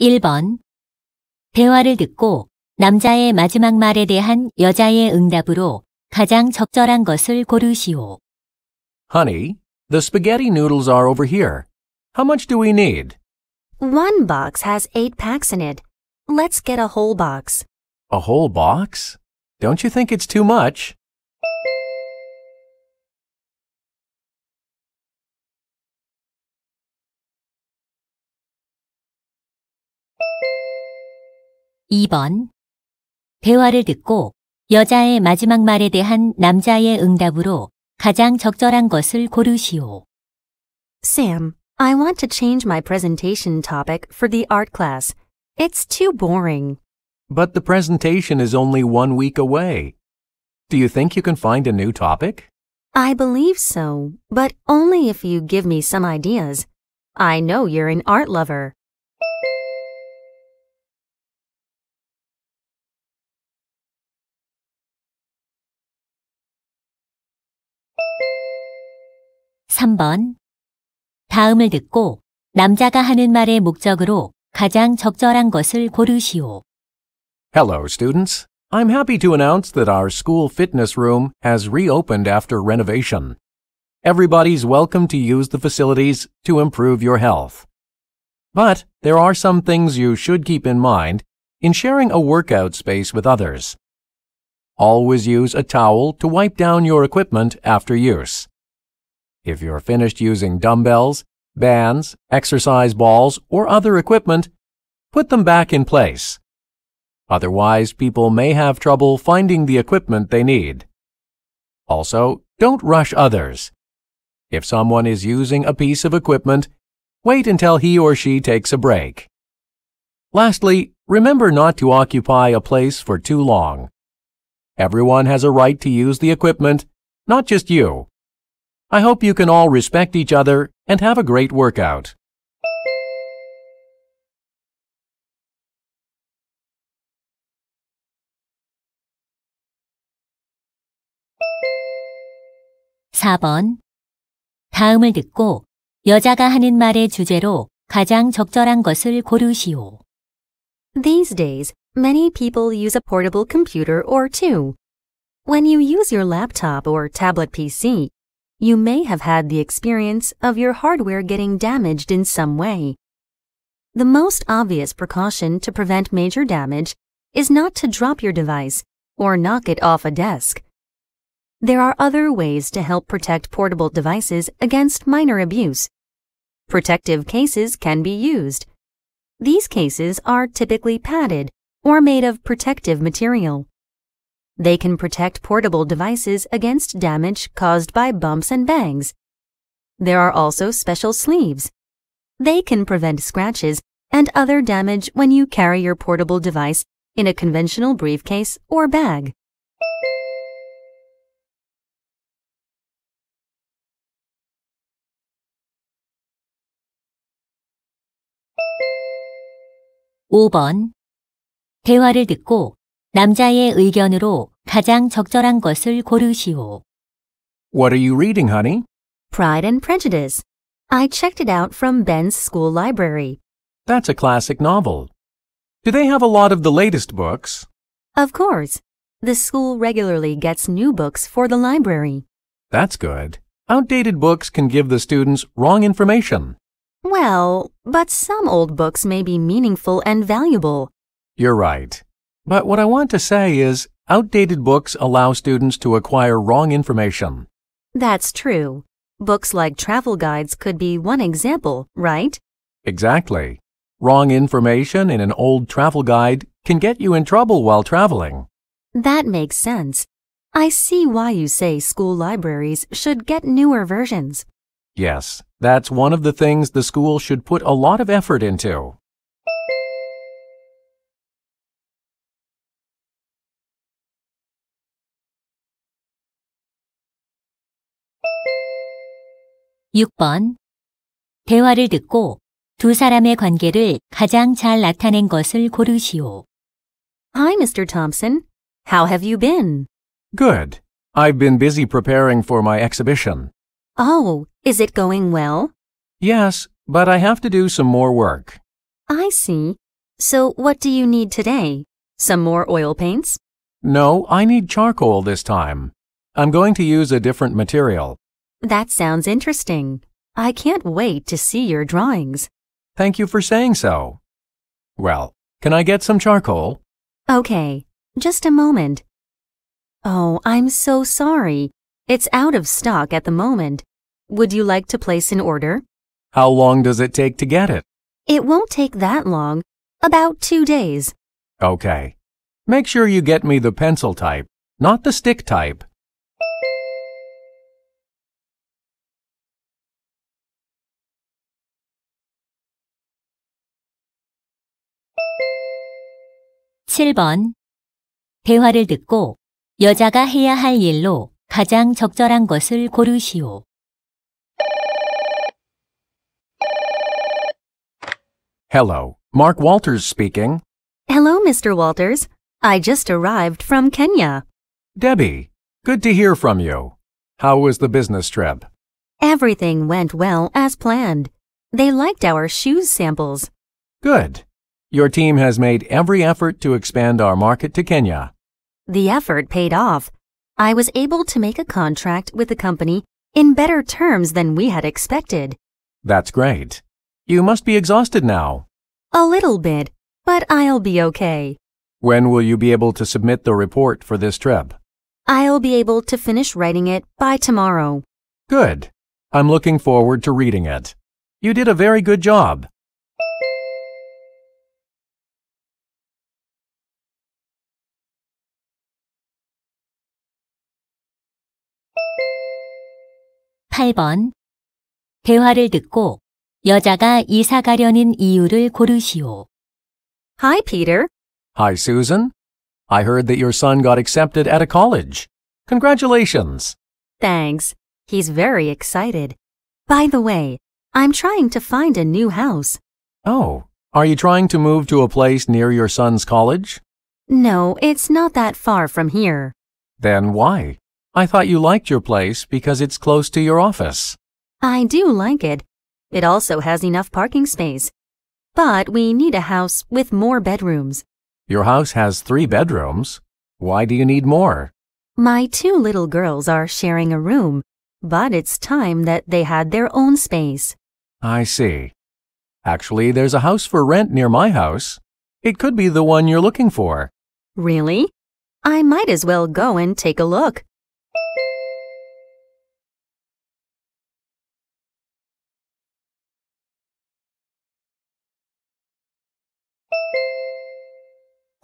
1번 대화를 듣고 남자의 마지막 말에 대한 여자의 응답으로 가장 적절한 것을 고르시오. Honey, the spaghetti noodles are over here. How much do we need? One box has eight packs in it. Let's get a whole box. A whole box? Don't you think it's too much? 2번. 대화를 듣고 여자의 마지막 말에 대한 남자의 응답으로 가장 적절한 것을 고르시오. Sam, I want to change my presentation topic for the art class. It's too boring. But the presentation is only one week away. Do you think you can find a new topic? I believe so, but only if you give me some ideas. I know you're an art lover. 3번. 다음을 듣고 남자가 하는 말의 목적으로 가장 적절한 것을 고르시오. Hello, students. I'm happy to announce that our school fitness room has reopened after renovation. Everybody's welcome to use the facilities to improve your health. But there are some things you should keep in mind in sharing a workout space with others. Always use a towel to wipe down your equipment after use. If you're finished using dumbbells, bands, exercise balls, or other equipment, put them back in place. Otherwise, people may have trouble finding the equipment they need. Also, don't rush others. If someone is using a piece of equipment, wait until he or she takes a break. Lastly, remember not to occupy a place for too long. Everyone has a right to use the equipment, not just you. I hope you can all respect each other and have a great workout. (4번) 다음을 듣고 여자가 하는 말의 주제로 가장 적절한 것을 고르시오. These days, many people use a portable computer or two. When you use your laptop or tablet PC, you may have had the experience of your hardware getting damaged in some way. The most obvious precaution to prevent major damage is not to drop your device or knock it off a desk. There are other ways to help protect portable devices against minor abuse. Protective cases can be used. These cases are typically padded or made of protective material. They can protect portable devices against damage caused by bumps and bangs. There are also special sleeves. They can prevent scratches and other damage when you carry your portable device in a conventional briefcase or bag. (5번) 대화를 듣고 남자의 의견으로 가장 적절한 것을 고르시오. What are you reading, honey? Pride and Prejudice. I checked it out from Ben's school library. That's a classic novel. Do they have a lot of the latest books? Of course. The school regularly gets new books for the library. That's good. Outdated books can give the students wrong information. Well, but some old books may be meaningful and valuable. You're right. But what I want to say is outdated books allow students to acquire wrong information. That's true. Books like travel guides could be one example, right? Exactly. Wrong information in an old travel guide can get you in trouble while traveling. That makes sense. I see why you say school libraries should get newer versions. Yes, that's one of the things the school should put a lot of effort into. 6번. 대화를 듣고 두 사람의 관계를 가장 잘 나타낸 것을 고르시오. Hi, Mr. Thompson. How have you been? Good. I've been busy preparing for my exhibition. Oh, is it going well? Yes, but I have to do some more work. I see. So what do you need today? Some more oil paints? No, I need charcoal this time. I'm going to use a different material. That sounds interesting. I can't wait to see your drawings. Thank you for saying so. Well, can I get some charcoal? Okay, just a moment. Oh, I'm so sorry. It's out of stock at the moment. Would you like to place an order? How long does it take to get it? It won't take that long. About two days. Okay. Make sure you get me the pencil type, not the stick type. 7번 대화를 듣고 여자가 해야 할 일로 가장 적절한 것을 고르시오. Hello, Mark Walters speaking. Hello, Mr. Walters. I just arrived from Kenya. Debbie, good to hear from you. How was the business trip? Everything went well as planned. They liked our shoes samples. Good. Your team has made every effort to expand our market to Kenya. The effort paid off. I was able to make a contract with the company in better terms than we had expected. That's great. You must be exhausted now. A little bit, but I'll be okay. When will you be able to submit the report for this trip? I'll be able to finish writing it by tomorrow. Good. I'm looking forward to reading it. You did a very good job. 8번 대화를 듣고 여자가 이사 가려는 이유를 고르시오. Hi, Peter. Hi, Susan. I heard that your son got accepted at a college. Congratulations. Thanks. He's very excited. By the way, I'm trying to find a new house. Oh, are you trying to move to a place near your son's college? No, it's not that far from here. Then why? I thought you liked your place because it's close to your office. I do like it. It also has enough parking space. But we need a house with more bedrooms. Your house has three bedrooms. Why do you need more? My two little girls are sharing a room, but it's time that they had their own space. I see. Actually, there's a house for rent near my house. It could be the one you're looking for. Really? I might as well go and take a look.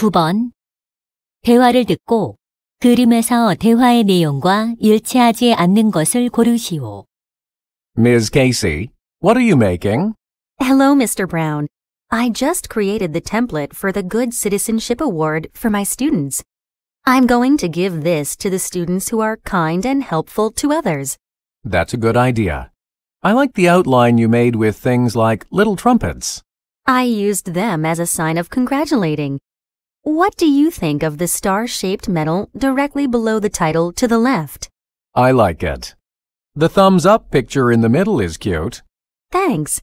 9번 대화를 듣고 그림에서 대화의 내용과 일치하지 않는 것을 고르시오. Ms. Casey, what are you making? Hello, Mr. Brown. I just created the template for the Good Citizenship Award for my students. I'm going to give this to the students who are kind and helpful to others. That's a good idea. I like the outline you made with things like little trumpets. I used them as a sign of congratulating. What do you think of the star-shaped medal directly below the title to the left? I like it. The thumbs-up picture in the middle is cute. Thanks.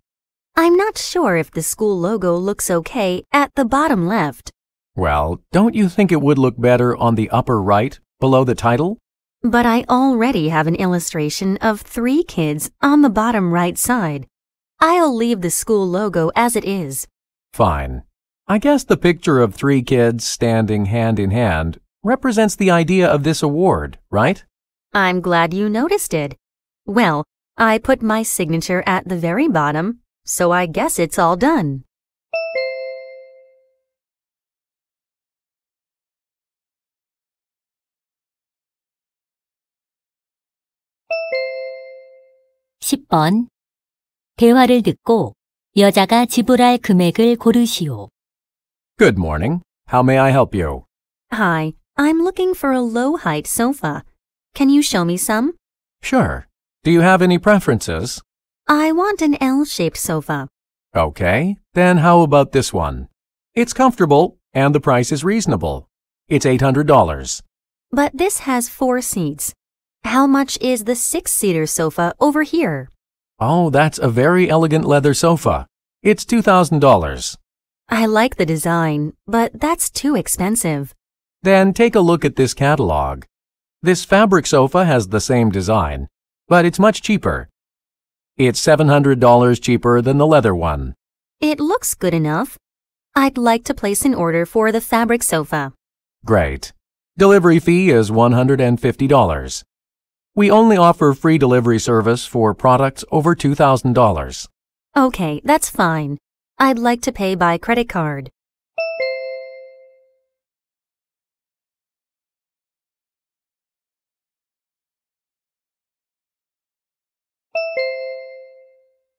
I'm not sure if the school logo looks okay at the bottom left. Well, don't you think it would look better on the upper right, below the title? But I already have an illustration of three kids on the bottom right side. I'll leave the school logo as it is. Fine. I guess the picture of three kids standing hand in hand represents the idea of this award, right? I'm glad you noticed it. Well, I put my signature at the very bottom, so I guess it's all done. (10번) 대화를 듣고 여자가 지불할 금액을 고르시오. Good morning. How may I help you? Hi, I'm looking for a low-height sofa. Can you show me some? Sure. Do you have any preferences? I want an L-shaped sofa. Okay, then how about this one? It's comfortable and the price is reasonable. It's $800. But this has four seats. How much is the six-seater sofa over here? Oh, that's a very elegant leather sofa. It's $2,000. I like the design, but that's too expensive. Then take a look at this catalog. This fabric sofa has the same design, but it's much cheaper. It's $700 cheaper than the leather one. It looks good enough. I'd like to place an order for the fabric sofa. Great. Delivery fee is $150. We only offer free delivery service for products over $2,000. Okay, that's fine. I'd like to pay by credit card.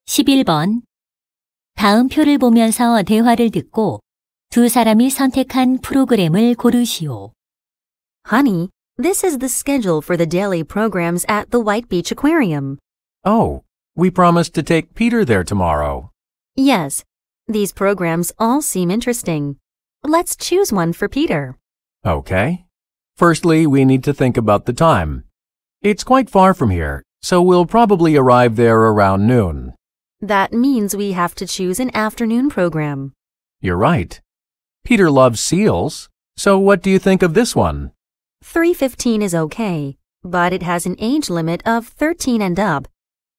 (11번) 다음 표를 보면서 대화를 듣고 두 사람이 선택한 프로그램을 고르시오. Honey, this is the schedule for the daily programs at the White Beach Aquarium. Oh, we promised to take Peter there tomorrow. Yes, these programs all seem interesting. Let's choose one for Peter. Okay. Firstly, we need to think about the time. It's quite far from here, so we'll probably arrive there around noon. That means we have to choose an afternoon program. You're right. Peter loves seals, so what do you think of this one? 3.15 is okay, but it has an age limit of 13 and up.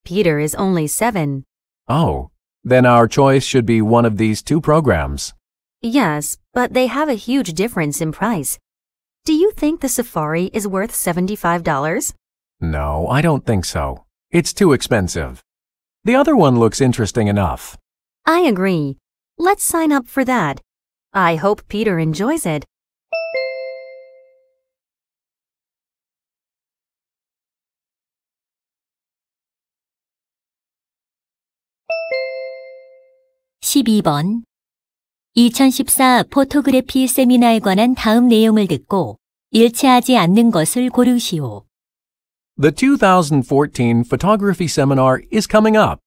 Peter is only 7. Oh, then our choice should be one of these two programs. Yes, but they have a huge difference in price. Do you think the Safari is worth $75? No, I don't think so. It's too expensive. The other one looks interesting enough. I agree. Let's sign up for that. I hope Peter enjoys it. 12번 2014 포토그래피 세미나에 관한 다음 내용을 듣고 일치하지 않는 것을 고르시오. The 2014 photography seminar is coming up.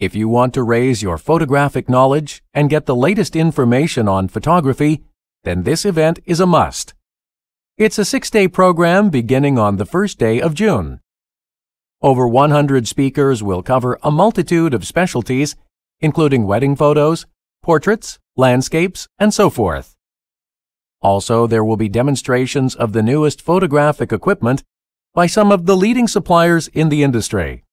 If you want to raise your photographic knowledge and get the latest information on photography, then this event is a must. It's a six-day program beginning on the first day of June. Over 100 speakers will cover a multitude of specialties including wedding photos, portraits, landscapes, and so forth. Also, there will be demonstrations of the newest photographic equipment by some of the leading suppliers in the industry.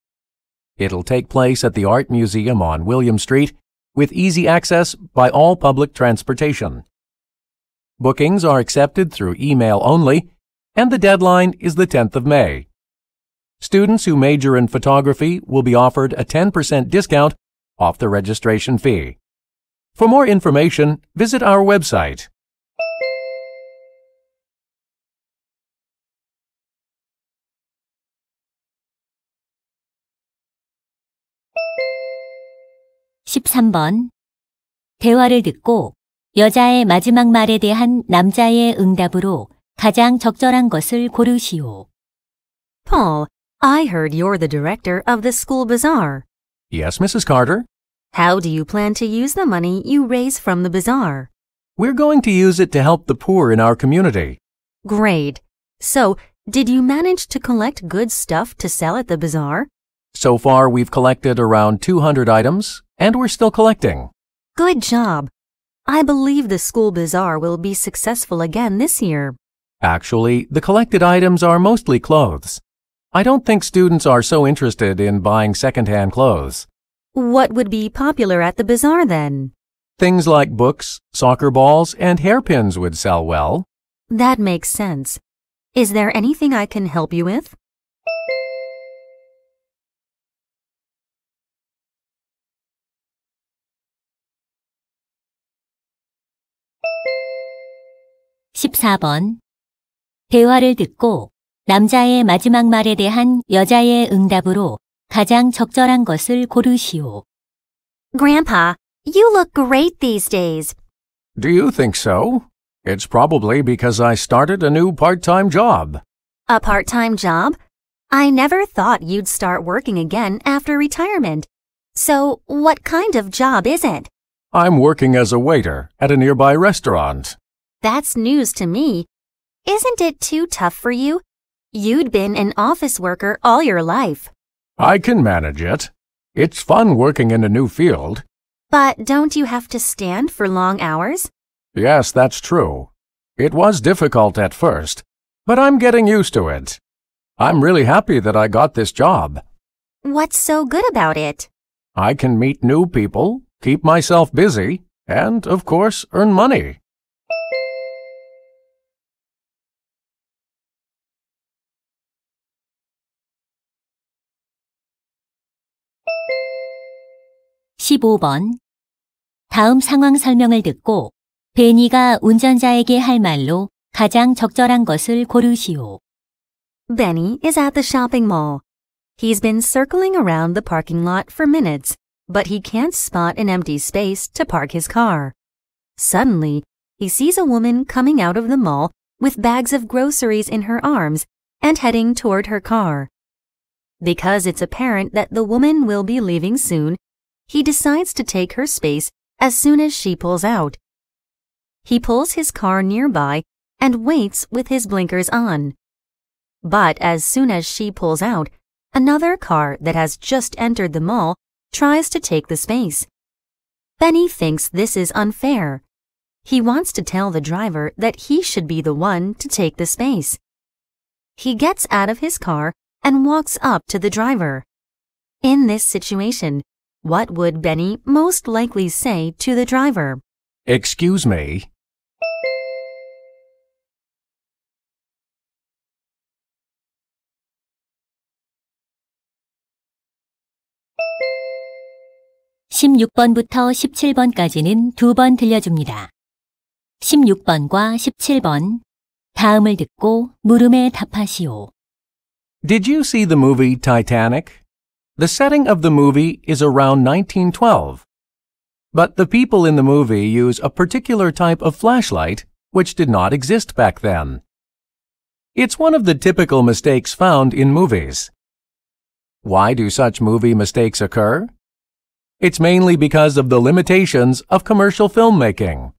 It'll take place at the Art Museum on William Street with easy access by all public transportation. Bookings are accepted through email only, and the deadline is the 10th of May. Students who major in photography will be offered a 10% discount off the registration fee. For more information, visit our website. (13번) 대화를 듣고 여자의 마지막 말에 대한 남자의 응답으로 가장 적절한 것을 고르시오. Paul, I heard you're the director of the school bazaar. Yes, Mrs. Carter. How do you plan to use the money you raise from the bazaar? We're going to use it to help the poor in our community. Great. So, did you manage to collect good stuff to sell at the bazaar? So far, we've collected around 200 items, and we're still collecting. Good job. I believe the school bazaar will be successful again this year. Actually, the collected items are mostly clothes. I don't think students are so interested in buying secondhand clothes. What would be popular at the bazaar then? Things like books, soccer balls, and hairpins would sell well. That makes sense. Is there anything I can help you with? (14번) 대화를 듣고 남자의 마지막 말에 대한 여자의 응답으로 가장 적절한 것을 고르시오. Grandpa, you look great these days. Do you think so? It's probably because I started a new part-time job. A part-time job? I never thought you'd start working again after retirement. So, what kind of job is it? I'm working as a waiter at a nearby restaurant. That's news to me. Isn't it too tough for you? You'd been an office worker all your life. I can manage it. It's fun working in a new field. But don't you have to stand for long hours? Yes, that's true. It was difficult at first, but I'm getting used to it. I'm really happy that I got this job. What's so good about it? I can meet new people, keep myself busy, and, of course, earn money. 15번. 다음 상황 설명을 듣고 베니가 운전자에게 할 말로 가장 적절한 것을 고르시오. Benny is at the shopping mall. He's been circling around the parking lot for minutes, but he can't spot an empty space to park his car. Suddenly, he sees a woman coming out of the mall with bags of groceries in her arms and heading toward her car. Because it's apparent that the woman will be leaving soon, he decides to take her space as soon as she pulls out. He pulls his car nearby and waits with his blinkers on. But as soon as she pulls out, another car that has just entered the mall tries to take the space. Benny thinks this is unfair. He wants to tell the driver that he should be the one to take the space. He gets out of his car and walks up to the driver. In this situation, what would Benny most likely say to the driver? Excuse me. 두번 들려줍니다. 다음을 듣고 물음에 답하시오. Did you see the movie Titanic? The setting of the movie is around 1912, but the people in the movie use a particular type of flashlight which did not exist back then. It's one of the typical mistakes found in movies. Why do such movie mistakes occur? It's mainly because of the limitations of commercial filmmaking.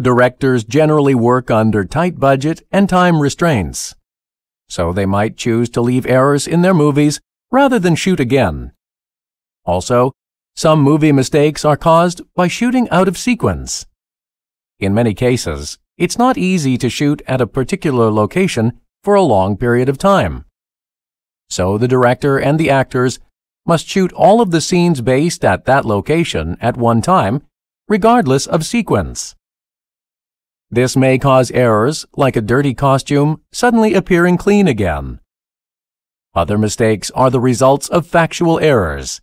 Directors generally work under tight budget and time restraints, so they might choose to leave errors in their movies rather than shoot again. Also, some movie mistakes are caused by shooting out of sequence. In many cases, it's not easy to shoot at a particular location for a long period of time. So the director and the actors must shoot all of the scenes based at that location at one time, regardless of sequence. This may cause errors like a dirty costume suddenly appearing clean again. Other mistakes are the results of factual errors.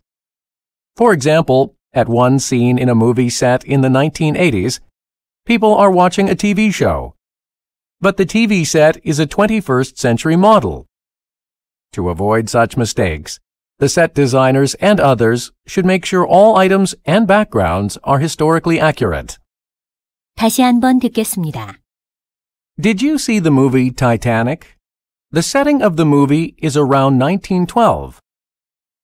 For example, at one scene in a movie set in the 1980s, people are watching a TV show. But the TV set is a 21st century model. To avoid such mistakes, the set designers and others should make sure all items and backgrounds are historically accurate. 다시 한 번 듣겠습니다. Did you see the movie Titanic? The setting of the movie is around 1912,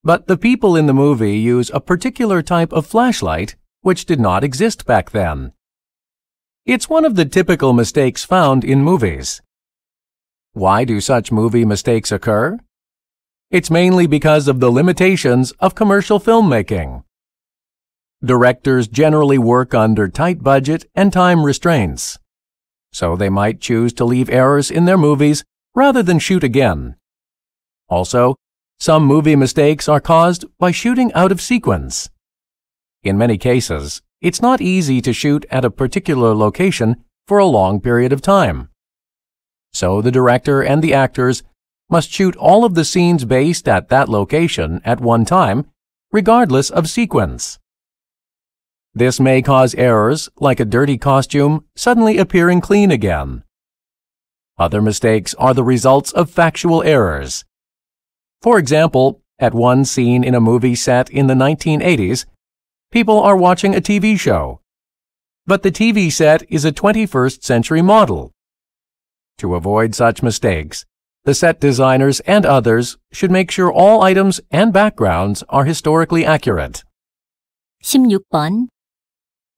but the people in the movie use a particular type of flashlight which did not exist back then. It's one of the typical mistakes found in movies. Why do such movie mistakes occur? It's mainly because of the limitations of commercial filmmaking. Directors generally work under tight budget and time restraints, so they might choose to leave errors in their movies rather than shoot again. Also, some movie mistakes are caused by shooting out of sequence. In many cases, it's not easy to shoot at a particular location for a long period of time. So the director and the actors must shoot all of the scenes based at that location at one time, regardless of sequence. This may cause errors like a dirty costume suddenly appearing clean again. Other mistakes are the results of factual errors. For example, at one scene in a movie set in the 1980s, people are watching a TV show. But the TV set is a 21st century model. To avoid such mistakes, the set designers and others should make sure all items and backgrounds are historically accurate. 16번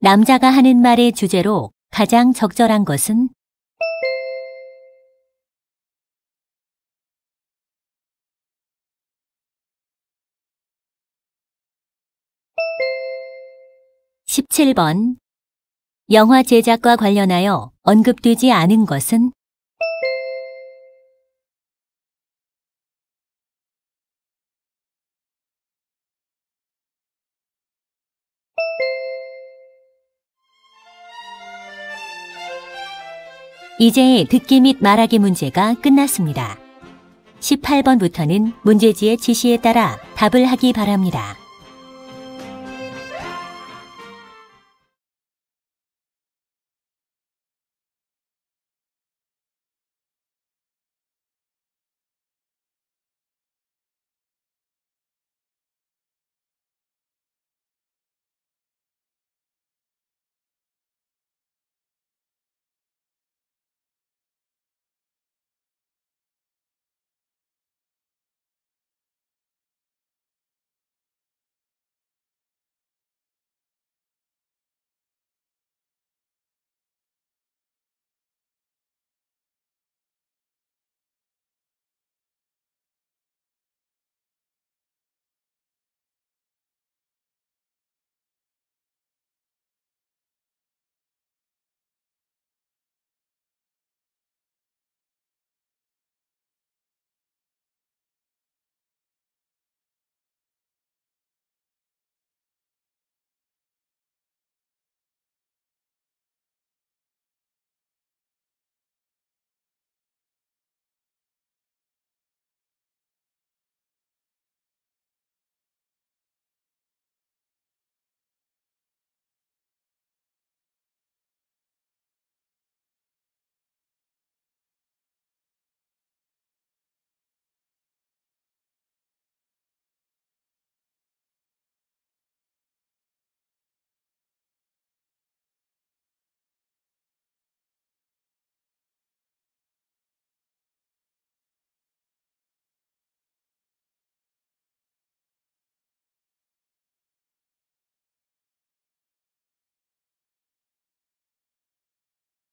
남자가 하는 말의 주제로 가장 적절한 것은 7번 영화 제작과 관련하여 언급되지 않은 것은 이제 듣기 및 말하기 문제가 끝났습니다. 18번부터는 문제지의 지시에 따라 답을 하기 바랍니다.